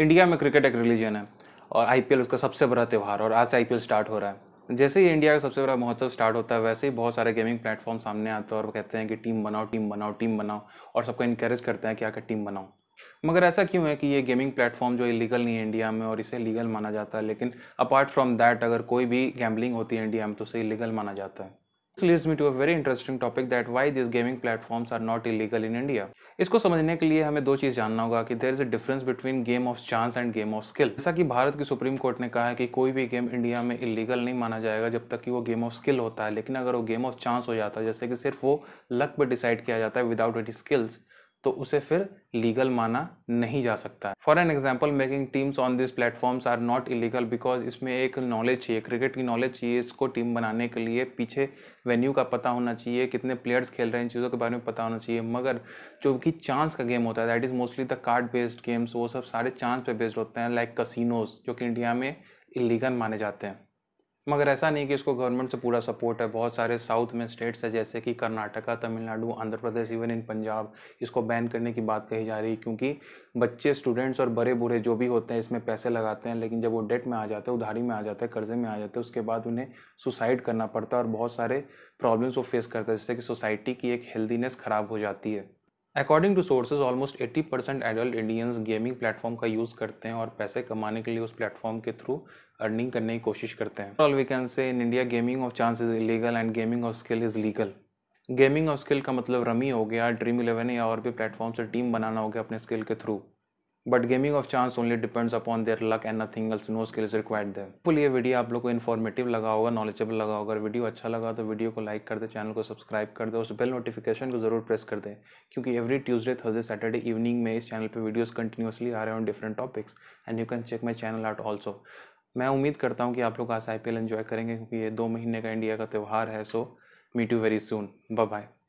India में cricket एक religion है और आई उसका सबसे बड़ा त्यौहार और आज से आई स्टार्ट हो रहा है जैसे ही इंडिया का सबसे बड़ा महोत्सव स्टार्ट होता है वैसे ही बहुत सारे गेमिंग प्लेटफॉर्म सामने आते हैं और कहते हैं कि टीम बनाओ टीम बनाओ टीम बनाओ और सबको इनकेज करते हैं कि आकर टीम बनाओ मगर ऐसा क्यों है कि ये गेमिंग प्लेटफॉर्म जो इलीगल नहीं है इंडिया में और इसे लीगल माना जाता है लेकिन अपार्ट फ्रॉम दैट अगर कोई भी गैम्बलिंग होती है इंडिया में तो उसे इलीगल माना जाता है This leads me to a very interesting topic that why these gaming platforms are not illegal in India. इसको समझने के लिए हमें दो चीज़ जानना होगा कि there is a difference between game of chance and game of skill जैसा कि भारत की सुप्रीम कोर्ट ने कहा है कि कोई भी गेम इंडिया में इलीगल नहीं माना जाएगा जब तक कि वो गेम ऑफ स्किल होता है लेकिन अगर वो गेम ऑफ चांस हो जाता है जैसे कि सिर्फ वो लक पर डिसाइड किया जाता है विदाउट एनी स्किल्स तो उसे फिर लीगल माना नहीं जा सकता है for an example making teams on this platforms are not illegal because इसमें एक नॉलेज चाहिए क्रिकेट की नॉलेज चाहिए इसको टीम बनाने के लिए पीछे वेन्यू का पता होना चाहिए कितने प्लेयर्स खेल रहे हैं इन चीज़ों के बारे में पता होना चाहिए मगर जो कि चांस का गेम होता है that is mostly the card based games वो सब सारे चांस पे बेस्ड होते हैं लाइक like कसिनोज जो कि इंडिया में इलीगल माने जाते हैं मगर ऐसा नहीं कि इसको गवर्नमेंट से पूरा सपोर्ट है बहुत सारे साउथ में स्टेट्स है जैसे कि कर्नाटका तमिलनाडु आंध्र प्रदेश इवन इन पंजाब इसको बैन करने की बात कही जा रही है क्योंकि बच्चे स्टूडेंट्स और बड़े बूढ़े जो भी होते हैं इसमें पैसे लगाते हैं लेकिन जब वो डेट में आ जाते हैं उधारी में आ जाते हैं कर्जे में आ जाते हैं उसके बाद उन्हें सुसाइड करना पड़ता है और बहुत सारे प्रॉब्लम्स वो फेस करते हैं जिससे कि सोसाइटी की एक हेल्दीनेस ख़राब हो जाती है according to sources almost 80 percent adult Indians gaming platform का यूज़ करते हैं और पैसे कमाने के लिए उस प्लेटफॉर्म के थ्रू अर्निंग करने की कोशिश करते हैं all we can say in India gaming of chance is illegal and gaming of skill is legal gaming of skill का मतलब रमी हो गया ड्रीम इलेवन या और भी प्लेटफॉर्म से टीम बनाना हो गया अपने स्किल के through but gaming of chance only depends upon their luck and nothing else no skills required them full ये वीडियो आप लोग को इन्फॉर्मेटिव लगा होगा नॉलेजेबल लगा होगा अगर वीडियो अच्छा लगा तो वीडियो को लाइक कर दे चैनल को सब्सक्राइब कर दे उस बेल नोटिफिकेशन को जरूर प्रेस कर दें क्योंकि every Tuesday Thursday Saturday evening में इस चैनल पर वीडियोज कंटिन्यूसली आ रहे हैं on different topics and you can check my channel at also मैं उम्मीद करता हूँ कि आप लोग आज आई पी एल एंजॉय करेंगे क्योंकि ये दो महीने का इंडिया का त्यौहार है so meet you very soon bye